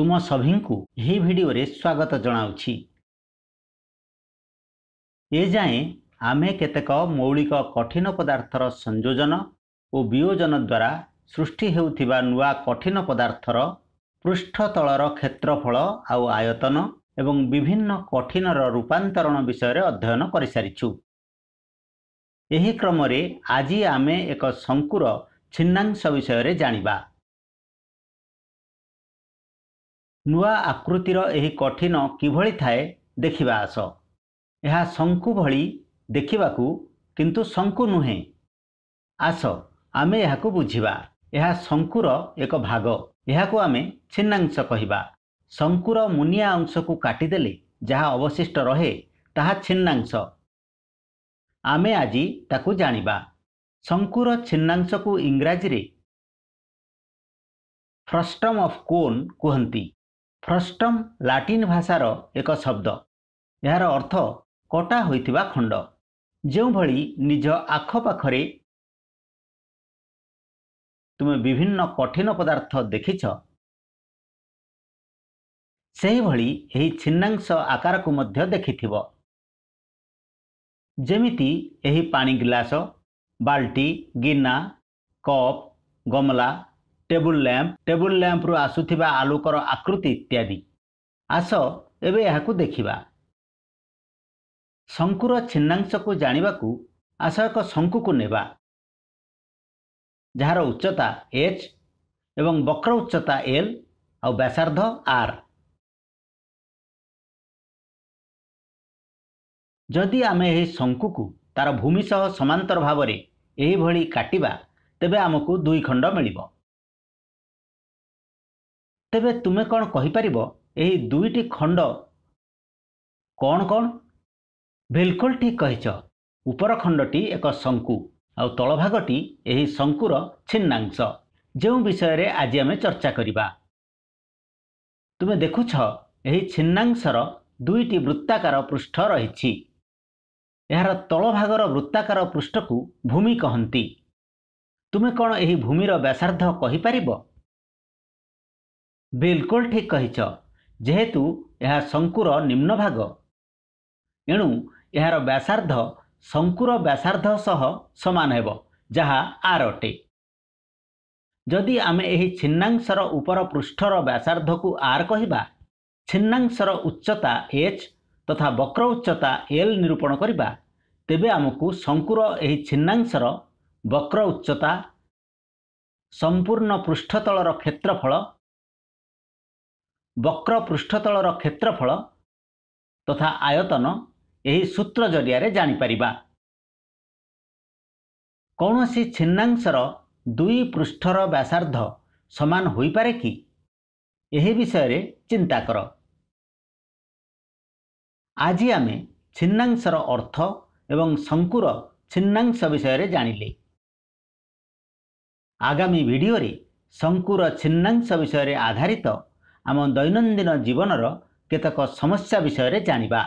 ତୁମ ସଭିଙ୍କୁ ଏହି ଭିଡ଼ିଓରେ ସ୍ୱାଗତ ଜଣାଉଛି ଏଯାଏଁ ଆମେ କେତେକ ମୌଳିକ କଠିନ ପଦାର୍ଥର ସଂଯୋଜନ ଓ ବିୟୋଜନ ଦ୍ୱାରା ସୃଷ୍ଟି ହେଉଥିବା ନୂଆ କଠିନ ପଦାର୍ଥର ପୃଷ୍ଠତଳର କ୍ଷେତ୍ରଫଳ ଆଉ ଆୟତନ ଏବଂ ବିଭିନ୍ନ କଠିନର ରୂପାନ୍ତରଣ ବିଷୟରେ ଅଧ୍ୟୟନ କରିସାରିଛୁ ଏହି କ୍ରମରେ ଆଜି ଆମେ ଏକ ଶଙ୍କୁର ଛିନ୍ନାଂଶ ବିଷୟରେ ଜାଣିବା ନୂଆ ଆକୃତିର ଏହି କଠିନ କିଭଳି ଥାଏ ଦେଖିବା ଆସ ଏହା ଶଙ୍କୁ ଭଳି ଦେଖିବାକୁ କିନ୍ତୁ ଶଙ୍କୁ ନୁହେଁ ଆସ ଆମେ ଏହାକୁ ବୁଝିବା ଏହା ଶଙ୍କୁର ଏକ ଭାଗ ଏହାକୁ ଆମେ ଛିନ୍ନାଂଶ କହିବା ଶଙ୍କୁର ମୁନିଆ ଅଂଶକୁ କାଟିଦେଲେ ଯାହା ଅବଶିଷ୍ଟ ରହେ ତାହା ଛିନ୍ନାଂଶ ଆମେ ଆଜି ତାକୁ ଜାଣିବା ଶଙ୍କୁର ଛିନ୍ନାଂଶକୁ ଇଂରାଜୀରେ ଫ୍ରଷ୍ଟମ୍ ଅଫ୍ କୋନ୍ କୁହନ୍ତି ଫ୍ରଷ୍ଟମ୍ ଲାଟିନ୍ ଭାଷାର ଏକ ଶବ୍ଦ ଏହାର ଅର୍ଥ କଟା ହୋଇଥିବା ଖଣ୍ଡ ଯେଉଁଭଳି ନିଜ ଆଖପାଖରେ ତୁମେ ବିଭିନ୍ନ କଠିନ ପଦାର୍ଥ ଦେଖିଛ ସେହିଭଳି ଏହି ଛିନ୍ନାଂଶ ଆକାରକୁ ମଧ୍ୟ ଦେଖିଥିବ ଯେମିତି ଏହି ପାଣି ଗ୍ଲାସ ବାଲ୍ଟି ଗିନା କପ୍ ଗମଲା ଟେବୁଲ ଲ୍ୟାମ୍ପ ଟେବୁଲ ଲ୍ୟାମ୍ପରୁ ଆସୁଥିବା ଆଲୋକର ଆକୃତି ଇତ୍ୟାଦି ଆସ ଏବେ ଏହାକୁ ଦେଖିବା ଶଙ୍କୁର ଛିନ୍ନାଂଶକୁ ଜାଣିବାକୁ ଆସ ଏକ ଶଙ୍କୁକୁ ନେବା ଯାହାର ଉଚ୍ଚତା ଏଚ୍ ଏବଂ ବକ୍ର ଉଚ୍ଚତା ଏଲ୍ ଆଉ ବ୍ୟାସାର୍ଦ୍ଧ ଆର୍ ଯଦି ଆମେ ଏହି ଶଙ୍କୁକୁ ତାର ଭୂମି ସହ ସମାନ୍ତର ଭାବରେ ଏହିଭଳି କାଟିବା ତେବେ ଆମକୁ ଦୁଇ ଖଣ୍ଡ ମିଳିବ ତେବେ ତୁମେ କ'ଣ କହିପାରିବ ଏହି ଦୁଇଟି ଖଣ୍ଡ କ'ଣ କ'ଣ ବିଲକୁଲ ଠିକ୍ କହିଛ ଉପର ଖଣ୍ଡଟି ଏକ ଶଙ୍କୁ ଆଉ ତଳଭାଗଟି ଏହି ଶଙ୍କୁର ଛିନ୍ନାଂଶ ଯେଉଁ ବିଷୟରେ ଆଜି ଆମେ ଚର୍ଚ୍ଚା କରିବା ତୁମେ ଦେଖୁଛ ଏହି ଛିନ୍ନାଂଶର ଦୁଇଟି ବୃତ୍ତାକାର ପୃଷ୍ଠ ରହିଛି ଏହାର ତଳଭାଗର ବୃତ୍ତାକାର ପୃଷ୍ଠକୁ ଭୂମି କହନ୍ତି ତୁମେ କ'ଣ ଏହି ଭୂମିର ବ୍ୟାସାର୍ଦ୍ଧ କହିପାରିବ ବିଲକୁଲ ଠିକ୍ କହିଛ ଯେହେତୁ ଏହା ଶଙ୍କୁର ନିମ୍ନ ଭାଗ ଏଣୁ ଏହାର ବ୍ୟାସାର୍ଦ୍ଧ ଶଙ୍କୁର ବ୍ୟାସାର୍ଦ୍ଧ ସହ ସମାନ ହେବ ଯାହା ଆର୍ ଅଟେ ଯଦି ଆମେ ଏହି ଛିନ୍ନାଂଶର ଉପର ପୃଷ୍ଠର ବ୍ୟାସାର୍ଦ୍ଧକୁ ଆର୍ କହିବା ଛିନ୍ନାଂଶର ଉଚ୍ଚତା ଏଚ୍ ତଥା ବକ୍ର ଉଚ୍ଚତା ଏଲ୍ ନିରୂପଣ କରିବା ତେବେ ଆମକୁ ଶଙ୍କୁର ଏହି ଛିନ୍ନାଂଶର ବକ୍ର ଉଚ୍ଚତା ସମ୍ପୂର୍ଣ୍ଣ ପୃଷ୍ଠତଳର କ୍ଷେତ୍ରଫଳ ବକ୍ର ପୃଷ୍ଠତଳର କ୍ଷେତ୍ରଫଳ ତଥା ଆୟତନ ଏହି ସୂତ୍ର ଜରିଆରେ ଜାଣିପାରିବା କୌଣସି ଛିନ୍ନାଂଶର ଦୁଇ ପୃଷ୍ଠର ବ୍ୟାସାର୍ଦ୍ଧ ସମାନ ହୋଇପାରେ କି ଏହି ବିଷୟରେ ଚିନ୍ତା କର ଆଜି ଆମେ ଛିନ୍ନାଂଶର ଅର୍ଥ ଏବଂ ଶଙ୍କୁର ଛିନ୍ନାଂଶ ବିଷୟରେ ଜାଣିଲେ ଆଗାମୀ ଭିଡ଼ିଓରେ ଶଙ୍କୁର ଛିନ୍ନାଂଶ ବିଷୟରେ ଆଧାରିତ ଆମ ଦୈନନ୍ଦିନ ଜୀବନର କେତେକ ସମସ୍ୟା ବିଷୟରେ ଜାଣିବା